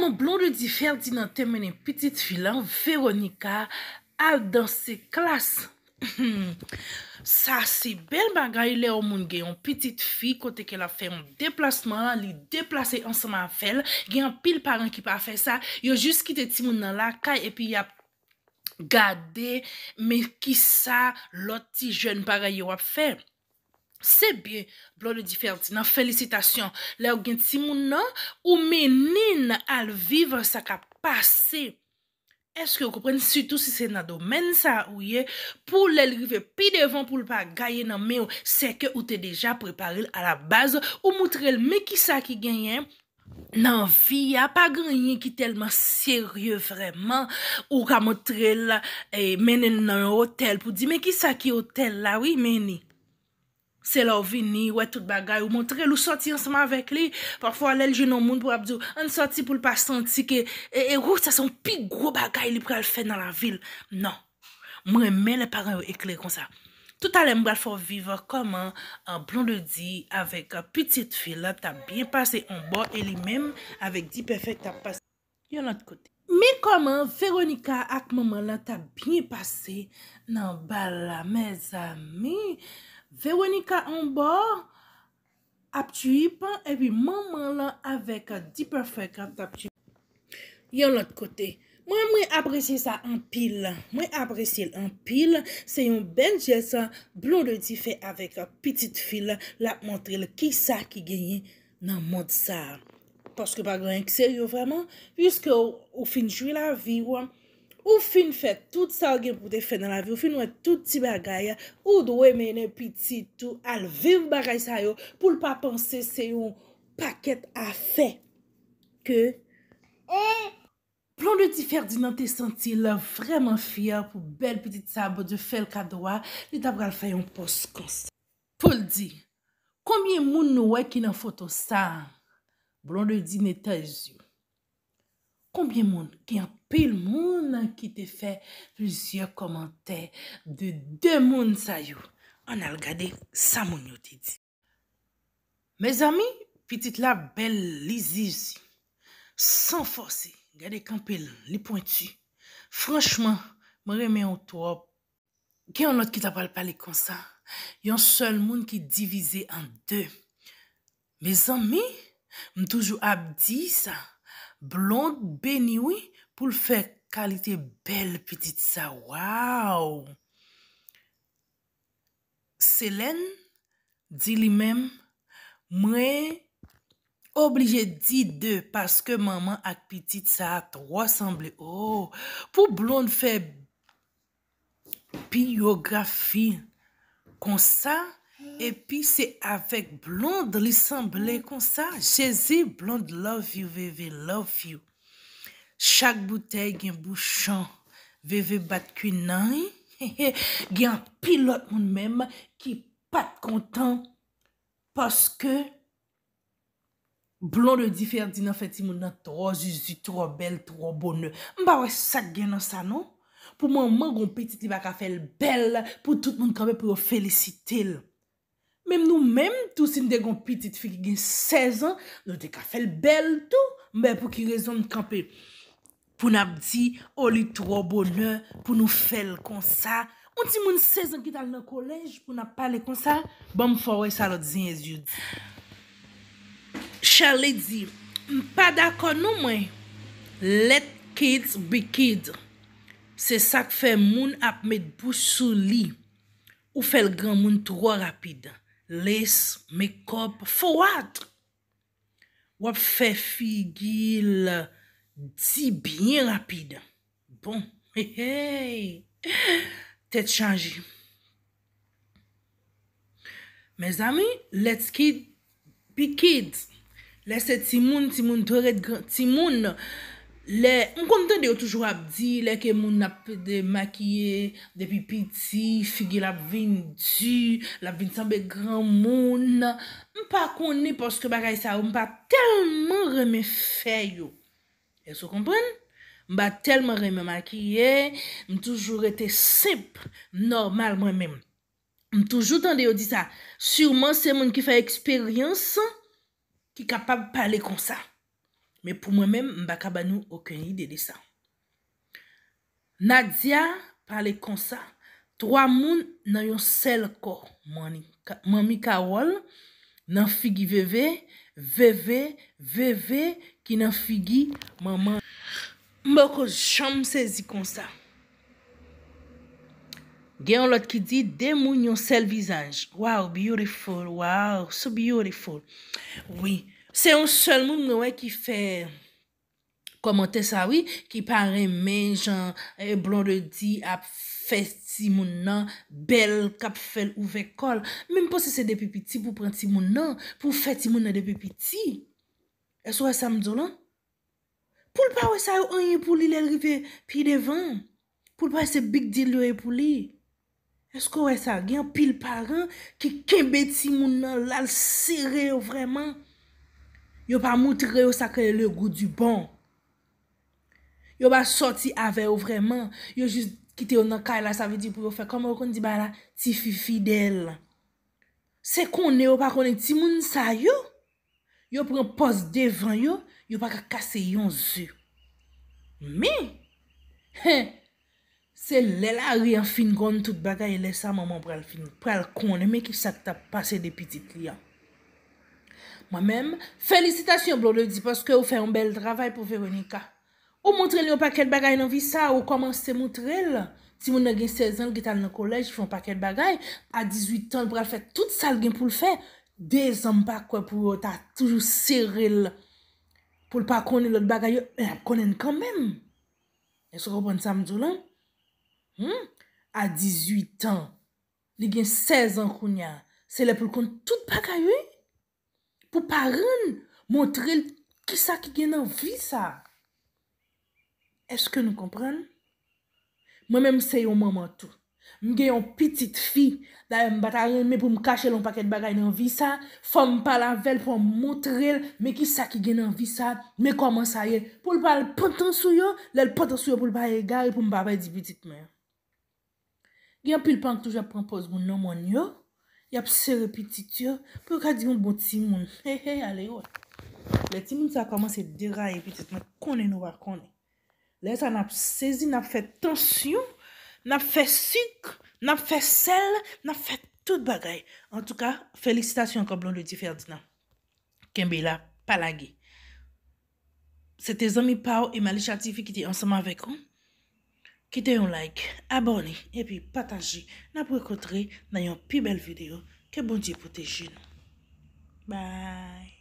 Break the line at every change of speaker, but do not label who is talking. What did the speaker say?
Moun blonde di fèl di nan temene petit fi lan, Veronica, al dan se klas. Sa, se bel bagay le o moun gen yon petit fi kote ke la fè yon deplasman, li deplase ansama fèl, gen yon pil paran ki pa fè sa. Yo jist kite ti moun nan la, kay epi yap gade, men ki sa loti jen para yon wap fèl. Sebyen, blon di ferdi nan felisitasyon, la ou gen timoun nan ou menin al vivan sa ka pase. Eske ou kompren sütou si se nan domen sa ouye pou lelrive pi devan pou lpa gaye nan me ou seke ou te deja preparil a la bazo ou moutrel eh, me kisa ki genyen nan vi. Ya pa genyen ki telman serye vreman ou ka moutrel menin nan hotel pou di me kisa ki hotel la ouye meni. Se la ou vini, wè tout bagay ou montre lou soti ansama avèk li. Parfò alèl jenon moun pou abdou. An soti pou l pa santi ke. E rou sa son pi gro bagay li pou al fè nan la vil. Nan. Mwen men lè paran ou ekle kon sa. Tout ale mwen al fò viva koman. An blond de di avèk a piti fil la ta bin pase. An bo el li mèm avèk di pèfèk ta pase. Yon lant kote. Mi koman Veronica ak maman la ta bin pase nan bala. Mè zami... Véronika an bo, ap tup, epi maman lan avèk diperfèk ant ap tup. Yon lòt kote, mwen mwen apresye sa an pil. Mwen apresye l'an pil, se yon bel jese blon de di fè avèk pitit fil, la ap montre lè ki sa ki genye nan mod sa. Paske bagrenk, seryo vèman, jiske ou finjou la vi wèm, Ou fin fè tout sa ou gen pou te fè nan la vi, ou fin wè tout ti bagay ya, ou do wè menè piti tou al viv bagay sa yo pou l pa pansè se yo pakèt a fè. Ke? Eh! Blonde di Ferdinand te senti lè vreman fiyan pou bel piti tabo de fè l kadoa li tab gal fè yon poskons. Pol di, koumye moun nou wè ki nan foto sa, blonde di netaj yo. Konbyen moun ki an pil moun an ki te fe lusye komantè de de moun sa yo. An al gade, sa moun yo te di. Me zami, pitit la bel li zizi. San fosi, gade kan pil li pointi. Franchman, mwen reme an to op. Ki an lot ki ta pal pali konsa? Yon sol moun ki divize an de. Me zami, mwen toujou ap di sa. Blonde beniwi pou l fè kalite bel pitit sa. Waw! Selen di li mem. Mwen oblije di de. Paske maman ak pitit sa atro asemble. Ou! Oh! Pou blonde fè biografi konsa. Epi, se avek blonde lisemble kon sa. Jezi, blonde love you, veve, love you. Chak bouteye gen bouchan, veve bat kwen nan. Gen pilot moun menm, ki pat kontan. Paske, blonde di ferdi nan feti moun nan to. Jezi, touro bel, touro bone. Mba we sak gen nan sa nou. Pou mwen man goun peti li baka fel bel. Pou tout moun kambe pou yo felicite lè. Mèm nou mèm, tout sin de gon pitit fik gen 16 an, nou de ka fel bel tout, mè pou ki rezon kampè. Poun ap di, o li tro bonnen, pou nou fel konsa. On ti moun 16 an git al nan kolej pou nap pale konsa, bon m fawè sa lò di zin ez yud. Chale di, m pa dakon nou mwen. Let kids be kids. Se sak fe moun ap met bousou li. Ou fel gen moun tro rapide. Les, me kop fowad. Wap fe figil di biye rapide. Bon, hey hey. Tet chanji. Me zami, let's kid be kids. Lese ti moun, ti moun, ti moun. Bon. Le, m kon ten deyo toujou ap di, le ke moun ap de makiye, depi piti, figi la vindi, la vindi sanbe gran moun, m pa koni porske bagay sa, m pa telman reme fè yo. E sou kompren? M pa telman reme makiye, m toujou rete sep normal mwen men. M toujou ten deyo di sa, souman se moun ki fè eksperyans, ki kapab pale kon sa. Me pou mwen mèm, mbakabanou okènyi de disa. Nadia pale konsa. Troa moun nan yon sel kor. Mami kawol nan figi veve, veve, veve, ki nan figi maman. Mbokou, chanm sezi konsa. Gen yon lot ki di, de moun yon sel vizanj. Wow, beautiful, wow, so beautiful. Oui. Se yon sel moun mwen wè ki fè komante sa wè ki pare men jan e blon de di ap fè ti moun nan bel kap fèl ouve kol. Mèm pou se se depi piti pou pran ti moun nan, pou fè ti moun nan depi piti. Eso wè sa mdjou lan? Poul pa wè sa yon yon pou li lè rive pi devan? Poul pa se bik dil yon yon e pou li? Eso wè sa gyan pil paran ki kembe ti moun nan lal sere yo vreman? Yo pa moutre yo sakle le gout du bon. Yo pa soti ave yo vremen. Yo jist kite yo nan kay la saviti pou yo fe. Kama yo kon di ba la, ti fi fidel. Se konen yo pa konen ti moun sa yo. Yo pren pos devan yo. Yo pa ka kase yon zu. Me! Se lè la riyan fin kon tout bagay. Yo lè sa maman pral konen. Me ki sa ta pase de pitit li ya. Mwa menm, felicitasyon blode di paske ou fe yon bel travay pou Veronica. Ou montrel yon paket bagay nan vi sa, ou koman se montrel. Ti moun nou gen 16 an, getal nan kolej, foun paket bagay. A 18 an, pral fè tout sal gen pou l fè. De zanm pa kwa pou yon, ta toujou seril. Poul pa konen lot bagay yo, e ap konen kanmen. E sou repon sa mdjou lan. A 18 an, li gen 16 an kounen, se lè pou l konen tout bagay yo. pou pa ren montre l kisa ki gen an vi sa. Eske nou kompren? Mwen men mse yo maman tou. M gen yon pitit fi da yon batayen me pou m kache l yon paket bagayen an vi sa, fò m pala vel pou m montre l me kisa ki gen an vi sa, me koman saye pou l pala potan sou yo, lal potan sou yo pou l baye gaye pou m babay di pitit mè. Gen pil pank tou je pran pos goun nan mwen yo, Yap se repiti tiyo, pou kadi yon bo timoun. He he, ale yo. Le timoun sa koman se deray epi titman, konen ou wakone. Le sa nap sezi, nap fe tensyon, nap fe syk, nap fe sel, nap fe tout bagay. En tou ka, feliksitasyon kon blon de ti Ferdinand. Kembe la, palage. Se te zomi pa ou, e mali chati fi ki te ansama vek an. Kite yon like, aboni, epi patanji na pou ekotri nan yon pi bel video. Ke bon di pou te jine. Bye!